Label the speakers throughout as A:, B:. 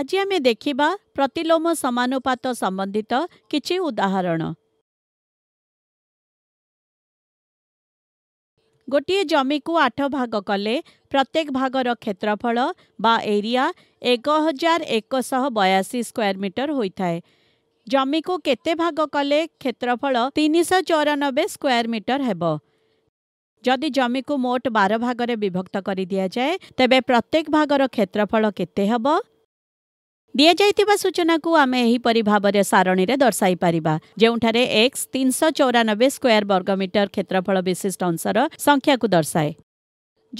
A: ଆଜି ଆମେ ଦେଖିବା ପ୍ରତିଲୋମ ସମାନୁପାତ ସମ୍ବନ୍ଧିତ କିଛି ଉଦାହରଣ ଗୋଟିଏ ଜମିକୁ ଆଠ ଭାଗ କଲେ ପ୍ରତ୍ୟେକ ଭାଗର କ୍ଷେତ୍ରଫଳ ବା ଏରିଆ ଏକ ହଜାର ଏକଶହ ବୟାଅଶୀ ସ୍କୋୟାର ମିଟର ହୋଇଥାଏ ଜମିକୁ କେତେ ଭାଗ କଲେ କ୍ଷେତ୍ରଫଳ ତିନିଶହ ଚଉରାନବେ ସ୍କୋୟାର ମିଟର ହେବ ଯଦି ଜମିକୁ ମୋଟ ବାର ଭାଗରେ ବିଭକ୍ତ କରିଦିଆଯାଏ ତେବେ ପ୍ରତ୍ୟେକ ଭାଗର କ୍ଷେତ୍ରଫଳ କେତେ ହେବ ଦିଆଯାଇଥିବା ସୂଚନାକୁ ଆମେ ଏହିପରି ଭାବରେ ସାରଣୀରେ ଦର୍ଶାଇ ପାରିବା ଯେଉଁଠାରେ ଏକ୍ସ ତିନିଶହ ଚଉରାନବେ ସ୍କୋୟାର ବର୍ଗମିଟର କ୍ଷେତ୍ରଫଳ ବିଶିଷ୍ଟ ଅଂଶର ସଂଖ୍ୟାକୁ ଦର୍ଶାଏ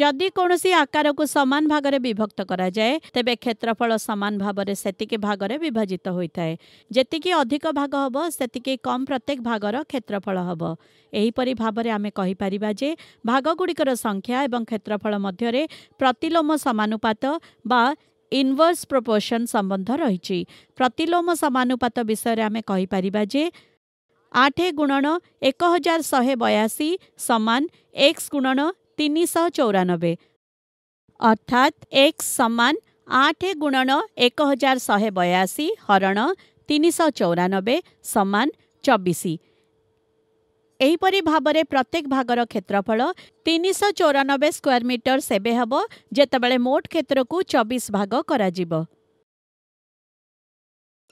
A: ଯଦି କୌଣସି ଆକାରକୁ ସମାନ ଭାଗରେ ବିଭକ୍ତ କରାଯାଏ ତେବେ କ୍ଷେତ୍ରଫଳ ସମାନ ଭାବରେ ସେତିକି ଭାଗରେ ବିଭାଜିତ ହୋଇଥାଏ ଯେତିକି ଅଧିକ ଭାଗ ହେବ ସେତିକି କମ୍ ପ୍ରତ୍ୟେକ ଭାଗର କ୍ଷେତ୍ରଫଳ ହେବ ଏହିପରି ଭାବରେ ଆମେ କହିପାରିବା ଯେ ଭାଗଗୁଡ଼ିକର ସଂଖ୍ୟା ଏବଂ କ୍ଷେତ୍ରଫଳ ମଧ୍ୟରେ ପ୍ରତିଲୋମ ସମାନୁପାତ ବା ଇନଭର୍ସ ପ୍ରପୋର୍ସନ୍ ସମ୍ବନ୍ଧ ରହିଛି ପ୍ରତିଲୋମ ସମାନୁପାତ ବିଷୟରେ ଆମେ କହିପାରିବା ଯେ ଆଠ ଗୁଣନ ଏକ ହଜାର ଶହେ ବୟାଅଶୀ ସମାନ ଏକ୍ସ ଗୁଣନ ତିନିଶହ ଚଉରାନବେ ଅର୍ଥାତ୍ ଏକ୍ସ ସମାନ ଆଠ ଗୁଣନ ଏକ ହଜାର ଶହେ ବୟାଅଶୀ ହରଣ ତିନିଶହ ଚଉରାନବେ ସମାନ ଚବିଶ ଏହିପରି ଭାବରେ ପ୍ରତ୍ୟେକ ଭାଗର କ୍ଷେତ୍ରଫଳ ତିନିଶହ ଚଉରାନବେ ସ୍କୋୟାର ମିଟର ସେବେ ହେବ ଯେତେବେଳେ ମୋଟ କ୍ଷେତ୍ରକୁ ଚବିଶ ଭାଗ କରାଯିବ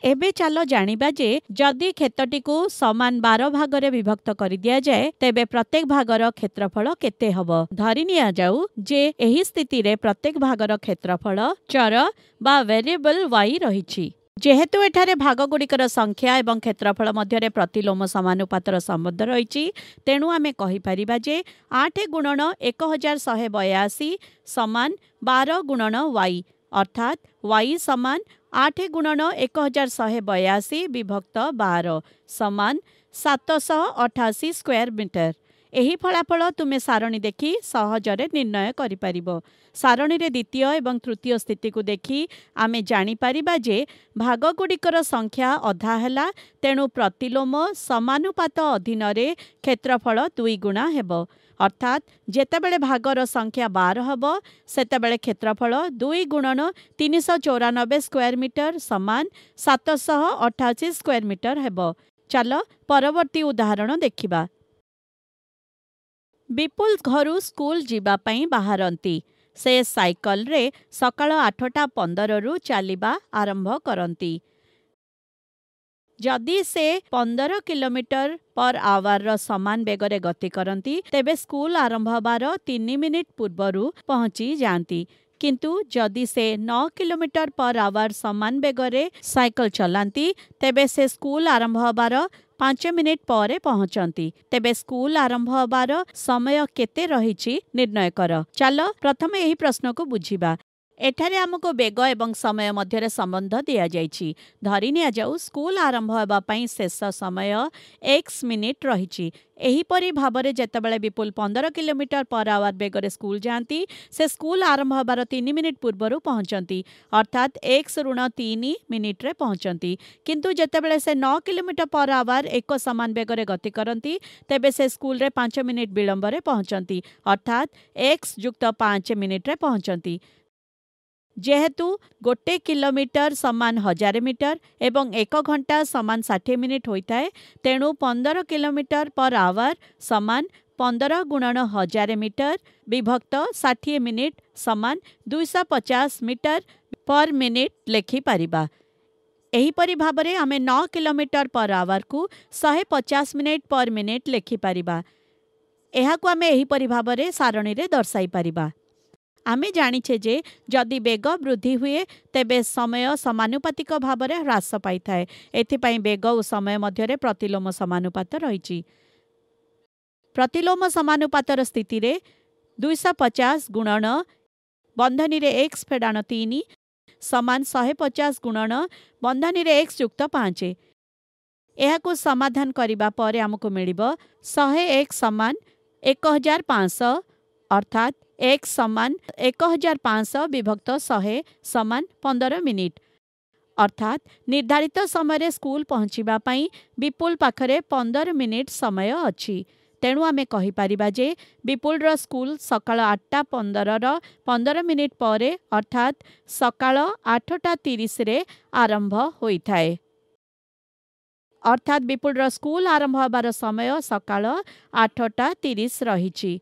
A: ଏବେ ଚାଲ ଜାଣିବା ଯେ ଯଦି କ୍ଷେତଟିକୁ ସମାନ ବାର ଭାଗରେ ବିଭକ୍ତ କରିଦିଆଯାଏ ତେବେ ପ୍ରତ୍ୟେକ ଭାଗର କ୍ଷେତ୍ରଫଳ କେତେ ହେବ ଧରି ନିଆଯାଉ ଯେ ଏହି ସ୍ଥିତିରେ ପ୍ରତ୍ୟେକ ଭାଗର କ୍ଷେତ୍ରଫଳ ଚର ବା ଭେରିଏବଲ୍ ୱାଇ ରହିଛି ଯେହେତୁ ଏଠାରେ ଭାଗଗୁଡ଼ିକର ସଂଖ୍ୟା ଏବଂ କ୍ଷେତ୍ରଫଳ ମଧ୍ୟରେ ପ୍ରତିଲୋମ ସମାନୁପାତର ସମ୍ବନ୍ଧ ରହିଛି ତେଣୁ ଆମେ କହିପାରିବା ଯେ ଆଠ ଗୁଣନ ଏକ ହଜାର ଶହେ ବୟାଅଶୀ ସମାନ ବାର ଗୁଣନ ୱାଇ ଅର୍ଥାତ୍ ୱାଇ ସମାନ ଆଠ ଗୁଣନ ଏକ ହଜାର ଶହେ ବୟାଅଶୀ ବିଭକ୍ତ ବାର ସମାନ ସାତଶହ ଅଠାଅଶୀ ସ୍କୋୟାର ମିଟର ଏହି ଫଳାଫଳ ତୁମେ ସାରଣୀ ଦେଖି ସହଜରେ ନିର୍ଣ୍ଣୟ କରିପାରିବ ସାରଣୀରେ ଦ୍ୱିତୀୟ ଏବଂ ତୃତୀୟ ସ୍ଥିତିକୁ ଦେଖି ଆମେ ଜାଣିପାରିବା ଯେ ଭାଗଗୁଡ଼ିକର ସଂଖ୍ୟା ଅଧା ହେଲା ତେଣୁ ପ୍ରତିଲୋମ ସମାନୁପାତ ଅଧୀନରେ କ୍ଷେତ୍ରଫଳ ଦୁଇ ଗୁଣା ହେବ ଅର୍ଥାତ୍ ଯେତେବେଳେ ଭାଗର ସଂଖ୍ୟା ବାର ହେବ ସେତେବେଳେ କ୍ଷେତ୍ରଫଳ ଦୁଇ ଗୁଣନ ତିନିଶହ ଚଉରାନବେ ସ୍କୋୟାର ମିଟର ସମାନ ସାତଶହ ଅଠାଅଶୀ ସ୍କୋୟାର ମିଟର ହେବ ଚାଲ ପରବର୍ତ୍ତୀ ଉଦାହରଣ ଦେଖିବା विपुल घरू रे जाँदा सकाल आठटा पन्ध्रु चाहिँ आरम्भ जदी से पन्ध्र किलोमिटर पर आवार र समान बेगर गति तेह्र स्कुल आरम्भ हवार तिन मिनिट पूर्व पहचिजा न किलोमिटर पर् आवर समान बेगर सइकल चलाउल आरम्भ हवार ପାଞ୍ଚ ମିନିଟ୍ ପରେ ପହଞ୍ଚନ୍ତି ତେବେ ସ୍କୁଲ ଆରମ୍ଭ ହେବାର ସମୟ କେତେ ରହିଛି ନିର୍ଣ୍ଣୟ କର ଚାଲ ପ୍ରଥମେ ଏହି ପ୍ରଶ୍ନକୁ ବୁଝିବା ଏଠାରେ ଆମକୁ ବେଗ ଏବଂ ସମୟ ମଧ୍ୟରେ ସମ୍ବନ୍ଧ ଦିଆଯାଇଛି ଧରି ନିଆଯାଉ ସ୍କୁଲ ଆରମ୍ଭ ହେବା ପାଇଁ ଶେଷ ସମୟ ଏକ୍ସ ମିନିଟ୍ ରହିଛି ଏହିପରି ଭାବରେ ଯେତେବେଳେ ବିପୁଲ ପନ୍ଦର କିଲୋମିଟର ପର ଆୱାର ବେଗରେ ସ୍କୁଲ ଯାଆନ୍ତି ସେ ସ୍କୁଲ ଆରମ୍ଭ ହେବାର ତିନି ମିନିଟ୍ ପୂର୍ବରୁ ପହଞ୍ଚନ୍ତି ଅର୍ଥାତ୍ ଏକ୍ସ ଋଣ ତିନି ମିନିଟ୍ରେ ପହଞ୍ଚନ୍ତି କିନ୍ତୁ ଯେତେବେଳେ ସେ ନଅ କିଲୋମିଟର ପର ଆୱାର ଏକ ସମାନ ବେଗରେ ଗତି କରନ୍ତି ତେବେ ସେ ସ୍କୁଲରେ ପାଞ୍ଚ ମିନିଟ୍ ବିଳମ୍ବରେ ପହଞ୍ଚନ୍ତି ଅର୍ଥାତ୍ ଏକ୍ସ ଯୁକ୍ତ ପାଞ୍ଚ ମିନିଟ୍ରେ ପହଞ୍ଚନ୍ତି ଯେହେତୁ ଗୋଟେ କିଲୋମିଟର ସମାନ ହଜାରେ ମିଟର ଏବଂ ଏକ ଘଣ୍ଟା ସମାନ ଷାଠିଏ ମିନିଟ୍ ହୋଇଥାଏ ତେଣୁ ପନ୍ଦର କିଲୋମିଟର ପର୍ ଆୱାର ସମାନ ପନ୍ଦର ଗୁଣନ ହଜାରେ ମିଟର ବିଭକ୍ତ ଷାଠିଏ ମିନିଟ୍ ସମାନ ଦୁଇଶହ ପଚାଶ ମିଟର ପର୍ ମିନିଟ୍ ଲେଖିପାରିବା ଏହିପରି ଭାବରେ ଆମେ ନଅ କିଲୋମିଟର ପର୍ ଆୱାରକୁ ଶହେ ପଚାଶ ମିନିଟ୍ ପର୍ ମିନିଟ୍ ଲେଖିପାରିବା ଏହାକୁ ଆମେ ଏହିପରି ଭାବରେ ସାରଣୀରେ ଦର୍ଶାଇପାରିବା आमे जा जेग वृद्धि हुए तपा समय समानुपातिक भावना ह्रास पाइप वेग ओ समय मध्य प्रतिलोम समानुपात रह प्रतिलोम समानुपातर र स्थितिले दुई सचास गुणन बन्धनी एक्स फेडाण तिन समान शे पचास गुणन बन्धन एक्स चुक्त पाँच यहाँ समाधान आमक मिल्य शे एक समान एक हजार पाँच सर्थात् एक समान एक हजार पाँचश विभक्त शे समान पन्ध्र मिनट अर्थात् निर्धारित समयरे स्कुल पहुँच विपुल पाखरे पन्ध्र मिनट समय अछि तेणु आमे अझ तेणुआ विपुलर स्कुल सकाळ आठटा पन्ध्र र पन्ध्र मिनट अर्थात् सकाळ आठटा तिरि आरम्भ अर्थात् विपुलर स्कुल आरम्भ हवार समय सकाळ आठटा रहिछि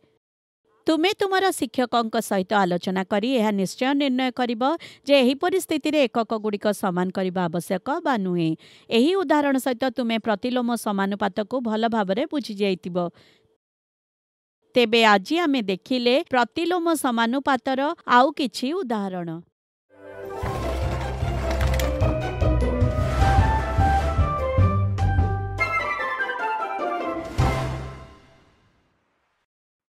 A: ତୁମେ ତୁମର ଶିକ୍ଷକଙ୍କ ସହିତ ଆଲୋଚନା କରି ଏହା ନିଶ୍ଚୟ ନିର୍ଣ୍ଣୟ କରିବ ଯେ ଏହି ପରିସ୍ଥିତିରେ ଗୁଡ଼ିକ ସମାନ କରିବା ଆବଶ୍ୟକ ବା ନୁହେଁ ଏହି ଉଦାହରଣ ସହିତ ତୁମେ ପ୍ରତିଲୋମ ସମାନୁପାତକୁ ଭଲ ଭାବରେ ବୁଝିଯାଇଥିବ ତେବେ ଆଜି ଆମେ ଦେଖିଲେ ପ୍ରତିଲୋମ ସମାନୁପାତର ଆଉ କିଛି ଉଦାହରଣ